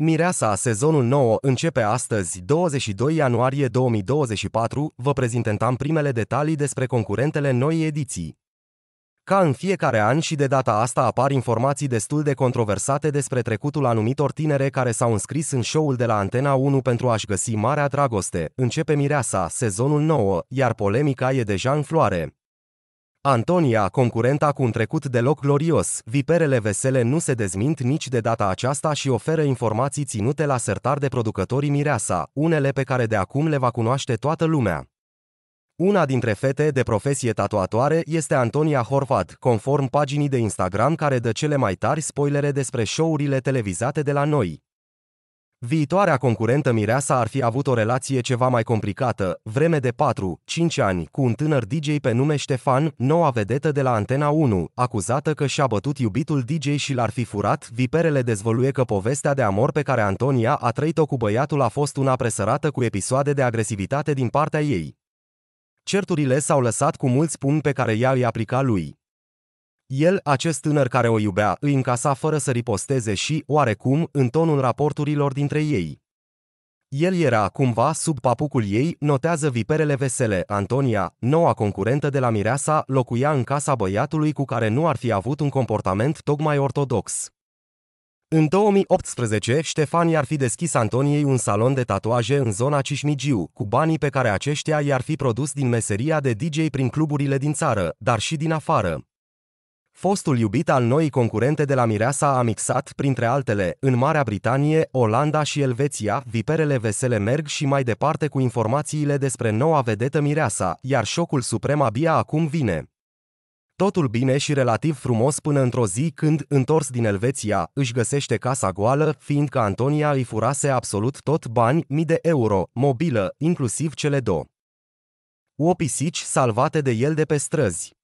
Mireasa, sezonul 9, începe astăzi, 22 ianuarie 2024, vă prezintăm primele detalii despre concurentele noii ediții. Ca în fiecare an și de data asta apar informații destul de controversate despre trecutul anumitor tinere care s-au înscris în show-ul de la Antena 1 pentru a-și găsi marea dragoste. Începe Mireasa, sezonul 9, iar polemica e deja în floare. Antonia, concurenta cu un trecut deloc glorios, viperele vesele nu se dezmint nici de data aceasta și oferă informații ținute la sertar de producătorii Mireasa, unele pe care de acum le va cunoaște toată lumea. Una dintre fete de profesie tatuatoare este Antonia Horvat, conform paginii de Instagram care dă cele mai tari spoilere despre show-urile televizate de la noi. Viitoarea concurentă Mireasa ar fi avut o relație ceva mai complicată, vreme de 4-5 ani, cu un tânăr DJ pe nume Ștefan, noua vedetă de la Antena 1, acuzată că și-a bătut iubitul DJ și l-ar fi furat, viperele dezvăluie că povestea de amor pe care Antonia a trăit-o cu băiatul a fost una presărată cu episoade de agresivitate din partea ei. Certurile s-au lăsat cu mulți pumni pe care ea îi aplica lui. El, acest tânăr care o iubea, îi încasa fără să riposteze și, oarecum, în tonul raporturilor dintre ei. El era, cumva, sub papucul ei, notează viperele vesele, Antonia, noua concurentă de la Mireasa, locuia în casa băiatului cu care nu ar fi avut un comportament tocmai ortodox. În 2018, Ștefan i-ar fi deschis Antoniei un salon de tatuaje în zona Cismigiu, cu banii pe care aceștia i-ar fi produs din meseria de DJ prin cluburile din țară, dar și din afară. Fostul iubit al noii concurente de la Mireasa a mixat, printre altele, în Marea Britanie, Olanda și Elveția, viperele vesele merg și mai departe cu informațiile despre noua vedetă Mireasa, iar șocul suprem abia acum vine. Totul bine și relativ frumos până într-o zi când, întors din Elveția, își găsește casa goală, fiindcă Antonia îi furase absolut tot bani, mii de euro, mobilă, inclusiv cele două. O pisici salvate de el de pe străzi.